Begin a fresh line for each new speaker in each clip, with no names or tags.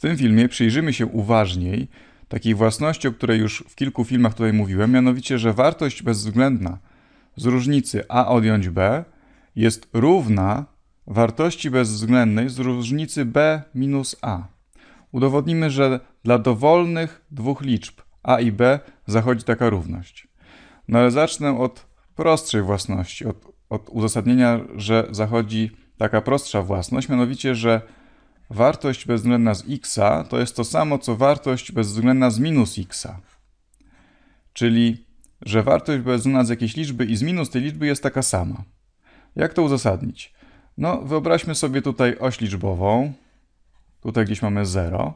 W tym filmie przyjrzymy się uważniej takiej własności, o której już w kilku filmach tutaj mówiłem, mianowicie, że wartość bezwzględna z różnicy A odjąć B jest równa wartości bezwzględnej z różnicy B minus A. Udowodnimy, że dla dowolnych dwóch liczb A i B zachodzi taka równość. No ale zacznę od prostszej własności, od, od uzasadnienia, że zachodzi taka prostsza własność, mianowicie, że wartość bezwzględna z x to jest to samo, co wartość bezwzględna z minus x. Czyli, że wartość bezwzględna z jakiejś liczby i z minus tej liczby jest taka sama. Jak to uzasadnić? No, wyobraźmy sobie tutaj oś liczbową. Tutaj gdzieś mamy 0.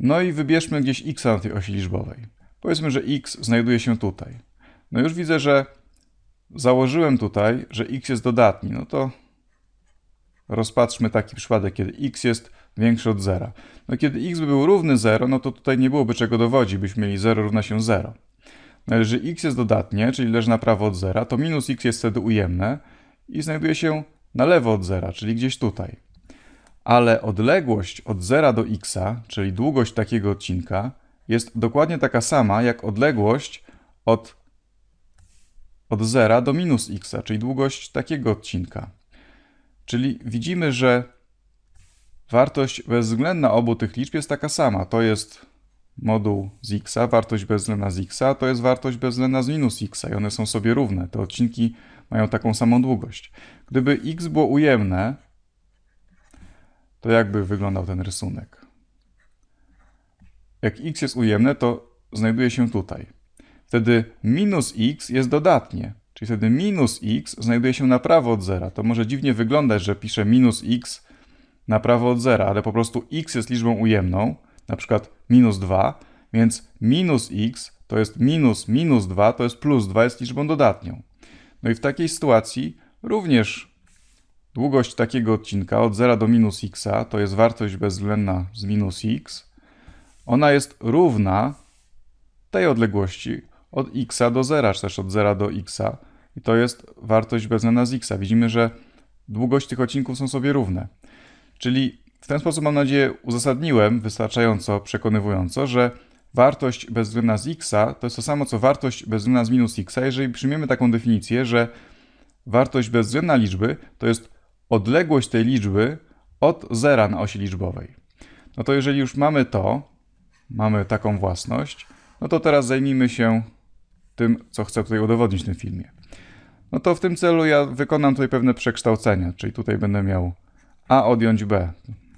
No i wybierzmy gdzieś x na tej osi liczbowej. Powiedzmy, że x znajduje się tutaj. No już widzę, że założyłem tutaj, że x jest dodatni. No to Rozpatrzmy taki przypadek, kiedy x jest większy od zera. No kiedy x by był równy 0, no to tutaj nie byłoby czego dowodzić, byśmy mieli 0 równa się 0. No jeżeli x jest dodatnie, czyli leży na prawo od zera, to minus x jest wtedy ujemne i znajduje się na lewo od zera, czyli gdzieś tutaj. Ale odległość od zera do x, czyli długość takiego odcinka, jest dokładnie taka sama jak odległość od, od zera do minus x, czyli długość takiego odcinka. Czyli widzimy, że wartość bezwzględna obu tych liczb jest taka sama. To jest moduł z x, wartość bezwzględna z x, to jest wartość bezwzględna z minus x i one są sobie równe. Te odcinki mają taką samą długość. Gdyby x było ujemne, to jakby wyglądał ten rysunek? Jak x jest ujemne, to znajduje się tutaj. Wtedy minus x jest dodatnie. Czyli wtedy minus x znajduje się na prawo od zera. To może dziwnie wyglądać, że piszę minus x na prawo od zera, ale po prostu x jest liczbą ujemną, na przykład minus 2, więc minus x to jest minus minus 2, to jest plus 2, jest liczbą dodatnią. No i w takiej sytuacji również długość takiego odcinka od 0 do minus x to jest wartość bezwzględna z minus x, ona jest równa tej odległości od x do 0, czy też od 0 do x, i to jest wartość bezwzględna z x. Widzimy, że długość tych odcinków są sobie równe. Czyli w ten sposób, mam nadzieję, uzasadniłem wystarczająco przekonywująco, że wartość bezwzględna z x to jest to samo co wartość bezwzględna z minus x, jeżeli przyjmiemy taką definicję, że wartość bezwzględna liczby to jest odległość tej liczby od zera na osi liczbowej. No to jeżeli już mamy to, mamy taką własność, no to teraz zajmijmy się tym, co chcę tutaj udowodnić w tym filmie. No to w tym celu ja wykonam tutaj pewne przekształcenia, czyli tutaj będę miał A odjąć B.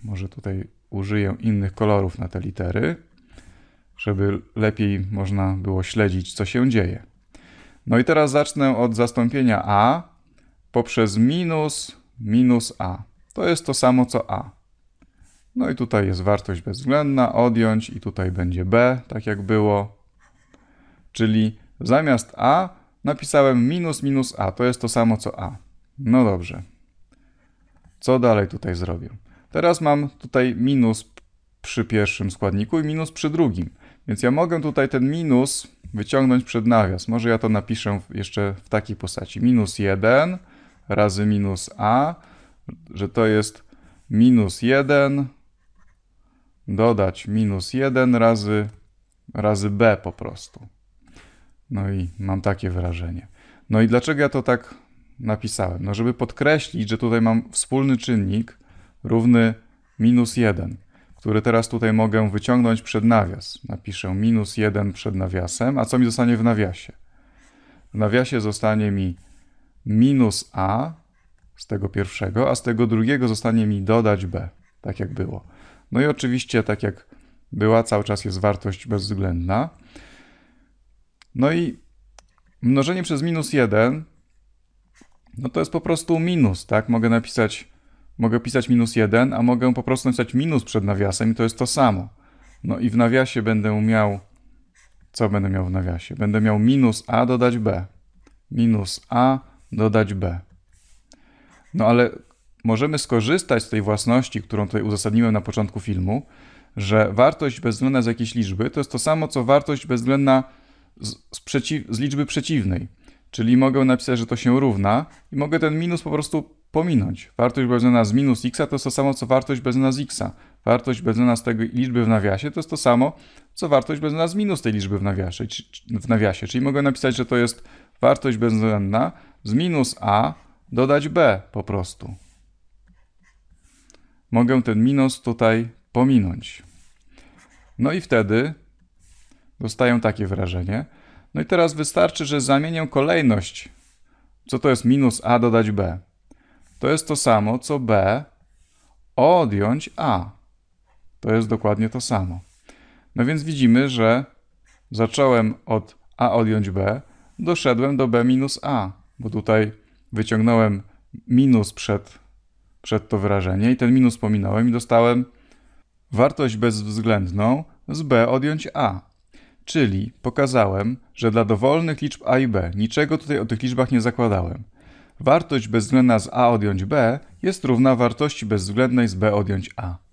Może tutaj użyję innych kolorów na te litery, żeby lepiej można było śledzić, co się dzieje. No i teraz zacznę od zastąpienia A poprzez minus, minus A. To jest to samo co A. No i tutaj jest wartość bezwzględna, odjąć i tutaj będzie B, tak jak było. Czyli zamiast A Napisałem minus minus a, to jest to samo co a. No dobrze. Co dalej tutaj zrobię? Teraz mam tutaj minus przy pierwszym składniku i minus przy drugim. Więc ja mogę tutaj ten minus wyciągnąć przed nawias. Może ja to napiszę jeszcze w takiej postaci. Minus 1 razy minus a, że to jest minus 1 dodać minus 1 razy, razy b po prostu. No i mam takie wrażenie. No i dlaczego ja to tak napisałem? No, żeby podkreślić, że tutaj mam wspólny czynnik równy minus 1, który teraz tutaj mogę wyciągnąć przed nawias. Napiszę minus 1 przed nawiasem, a co mi zostanie w nawiasie? W nawiasie zostanie mi minus a z tego pierwszego, a z tego drugiego zostanie mi dodać b, tak jak było. No i oczywiście, tak jak była, cały czas jest wartość bezwzględna. No i mnożenie przez minus 1, no to jest po prostu minus, tak? Mogę napisać, mogę pisać minus 1, a mogę po prostu napisać minus przed nawiasem i to jest to samo. No i w nawiasie będę miał, co będę miał w nawiasie? Będę miał minus a dodać b. Minus a dodać b. No ale możemy skorzystać z tej własności, którą tutaj uzasadniłem na początku filmu, że wartość bezwzględna z jakiejś liczby to jest to samo, co wartość bezwzględna z, przeciw, z liczby przeciwnej. Czyli mogę napisać, że to się równa i mogę ten minus po prostu pominąć. Wartość bezwzględna z minus x to jest to samo, co wartość bezwzględna z x. Wartość bezwzględna z tej liczby w nawiasie to jest to samo, co wartość bezwzględna z minus tej liczby w nawiasie, w nawiasie. Czyli mogę napisać, że to jest wartość bezwzględna z minus a dodać b po prostu. Mogę ten minus tutaj pominąć. No i wtedy Dostają takie wrażenie. No i teraz wystarczy, że zamienię kolejność. Co to jest minus a dodać b? To jest to samo, co b odjąć a. To jest dokładnie to samo. No więc widzimy, że zacząłem od a odjąć b, doszedłem do b minus a, bo tutaj wyciągnąłem minus przed, przed to wyrażenie i ten minus pominąłem i dostałem wartość bezwzględną z b odjąć a. Czyli pokazałem, że dla dowolnych liczb a i b, niczego tutaj o tych liczbach nie zakładałem, wartość bezwzględna z a odjąć b jest równa wartości bezwzględnej z b odjąć a.